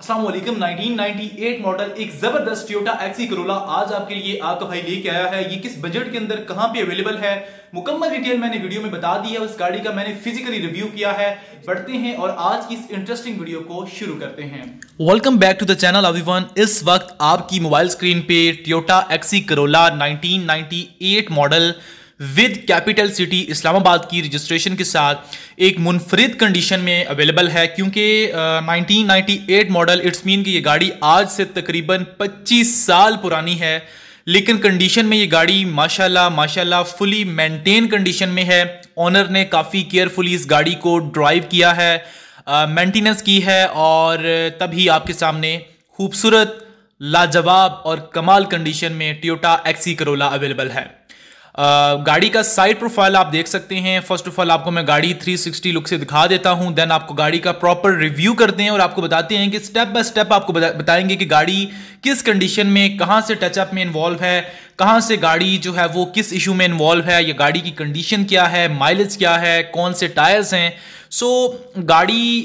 Aslam 1998 model एक जबरदस्त Toyota एक्सी करोला आज आपके लिए आपका भाई लेके आया है ये किस बजट के अंदर कहाँ पे अवेलेबल है मुकम्मल डिटेल मैंने वीडियो में बता दी है उस गाड़ी का मैंने फिजिकली रिव्यू किया है बढ़ते हैं और आज की इस इंटरेस्टिंग वीडियो को शुरू करते हैं welcome back to the channel अभिवन इस वक्त आपकी मोबाइल स्क्रीन पे टोयोटा एक्सी Corolla nineteen model with capital city Islamabad की रजिस्ट्रेशन के साथ एक मुनफरद कंडीशन में अवेलेबल है क्योंकि nineteen eight model it's mean कि ये गाड़ी आज से तकरीबन 25 साल पुरानी है लेकिन कंडीशन में ये गाड़ी माशाल्लाह माशाल्लाह फुली मेंटेन कंडीशन में है ऑनर ने काफ़ी केयरफुली इस गाड़ी को ड्राइव किया है मेंटेनेंस uh, की है और तभी आपके सामने खूबसूरत लाजवाब और कमाल कंडीशन में ट्योटा एक्सी करोला अवेलेबल है गाड़ी का साइड प्रोफाइल आप देख सकते हैं फर्स्ट ऑफ ऑल आपको मैं गाड़ी 360 लुक से दिखा देता हूं देन आपको गाड़ी का प्रॉपर रिव्यू करते हैं और आपको बताते हैं कि स्टेप बाय स्टेप आपको बताएंगे कि गाड़ी किस कंडीशन में कहां से टचअप में इन्वॉल्व है कहां से गाड़ी जो है वो किस इशू में इन्वॉल्व है या गाड़ी की कंडीशन क्या है माइलेज क्या है कौन से टायर्स हैं सो गाड़ी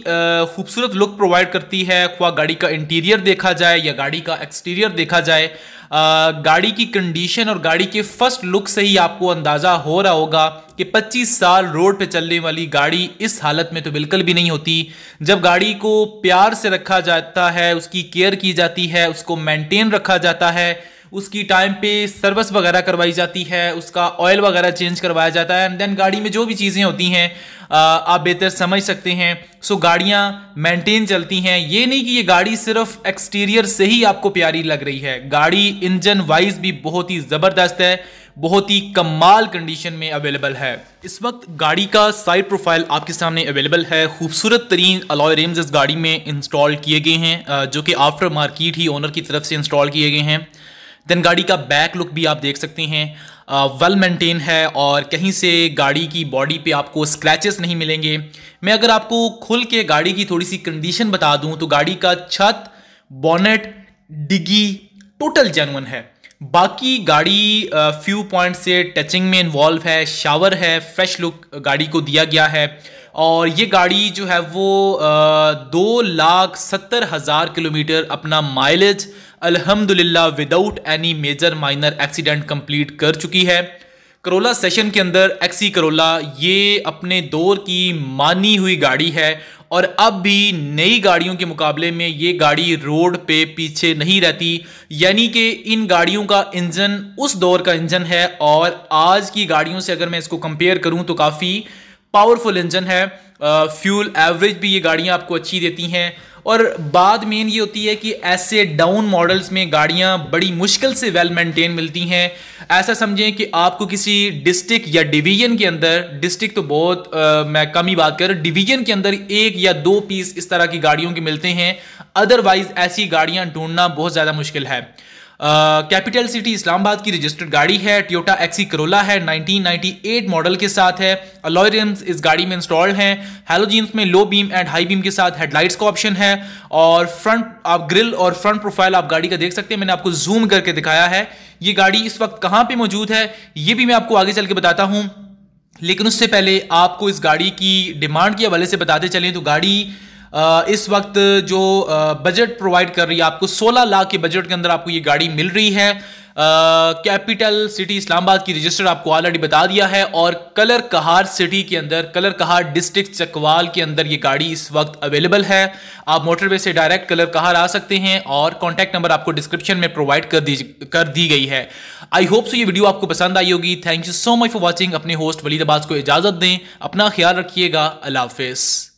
खूबसूरत लुक प्रोवाइड करती है अथवा गाड़ी का इंटीरियर देखा जाए या गाड़ी का एक्सटीरियर देखा जाए आ, गाड़ी की कंडीशन और गाड़ी के फर्स्ट लुक से ही आपको अंदाज़ा हो रहा होगा कि 25 साल रोड पे चलने वाली गाड़ी इस हालत में तो बिल्कुल भी नहीं होती जब गाड़ी को प्यार से रखा जाता है उसकी केयर की जाती है उसको मेंटेन रखा जाता है उसकी टाइम पे सर्विस वगैरह करवाई जाती है उसका ऑयल वगैरह चेंज करवाया जाता है एंड देन गाड़ी में जो भी चीज़ें होती हैं आप बेहतर समझ सकते हैं सो गाड़ियाँ मेंटेन चलती हैं ये नहीं कि ये गाड़ी सिर्फ एक्सटीरियर से ही आपको प्यारी लग रही है गाड़ी इंजन वाइज भी बहुत ही ज़बरदस्त है बहुत ही कमाल कंडीशन में अवेलेबल है इस वक्त गाड़ी का साइड प्रोफाइल आपके सामने अवेलेबल है खूबसूरत तरीन अलॉय रेम्स इस गाड़ी में इंस्टॉल किए गए हैं जो कि आफ्टर मार्केट ही ओनर की तरफ से इंस्टॉल किए गए हैं देन गाड़ी का बैक लुक भी आप देख सकते हैं वेल uh, मेंटेन well है और कहीं से गाड़ी की बॉडी पे आपको स्क्रैचेस नहीं मिलेंगे मैं अगर आपको खुल के गाड़ी की थोड़ी सी कंडीशन बता दूं तो गाड़ी का छत बॉनेट डिगी टोटल जेनवन है बाकी गाड़ी फ्यू पॉइंट से टचिंग में इन्वॉल्व है शावर है फ्रेश लुक गाड़ी को दिया गया है और ये गाड़ी जो है वो दो लाख सत्तर हज़ार किलोमीटर अपना माइलेज अल्हम्दुलिल्लाह without any major minor accident complete कर चुकी है करोला सेशन के अंदर एक्सी करोला ये अपने दौर की मानी हुई गाड़ी है और अब भी नई गाड़ियों के मुकाबले में ये गाड़ी रोड पे पीछे नहीं रहती यानी कि इन गाड़ियों का इंजन उस दौर का इंजन है और आज की गाड़ियों से अगर मैं इसको कंपेयर करूं तो काफ़ी पावरफुल इंजन है फ्यूल एवरेज भी ये गाड़ियाँ आपको अच्छी देती हैं और बाद मेन ये होती है कि ऐसे डाउन मॉडल्स में गाड़ियाँ बड़ी मुश्किल से वेल मेंटेन मिलती हैं ऐसा समझें कि आपको किसी डिस्ट्रिक्ट या डिवीजन के अंदर डिस्ट्रिक्ट तो बहुत आ, मैं कम ही बात कर रहा हूँ डिवीजन के अंदर एक या दो पीस इस तरह की गाड़ियों के मिलते हैं अदरवाइज ऐसी गाड़ियाँ ढूंढना बहुत ज़्यादा मुश्किल है कैपिटल सिटी इस्लामाबाद की रजिस्टर्ड गाड़ी है टोयोटा एक्सी करोला है 1998 मॉडल के साथ है अलॉय इस गाड़ी में इंस्टॉल्ड हैं हेलोजीन्स में low beam and high beam के साथ हेडलाइट्स का ऑप्शन है और फ्रंट आप ग्रिल और फ्रंट प्रोफाइल आप गाड़ी का देख सकते हैं मैंने आपको जूम करके दिखाया है ये गाड़ी इस वक्त कहाँ पर मौजूद है ये भी मैं आपको आगे चल के बताता हूँ लेकिन उससे पहले आपको इस गाड़ी की डिमांड के हवाले से बताते चलें तो गाड़ी इस वक्त जो बजट प्रोवाइड कर रही है आपको 16 लाख के बजट के अंदर आपको ये गाड़ी मिल रही है कैपिटल सिटी इस्लामाबाद की रजिस्टर आपको ऑलरेडी बता दिया है और कलर कहार सिटी के अंदर कलर कहार डिस्ट्रिक्ट चकवाल के अंदर ये गाड़ी इस वक्त अवेलेबल है आप मोटरवे से डायरेक्ट कलर कहार आ सकते हैं और कॉन्टैक्ट नंबर आपको डिस्क्रिप्शन में प्रोवाइड कर दी कर दी गई है आई होप सो ये वीडियो आपको पसंद आई होगी thank you so much for watching अपने होस्ट वलीद को इजाज़त दें अपना ख्याल रखिएगा अल्लाफिज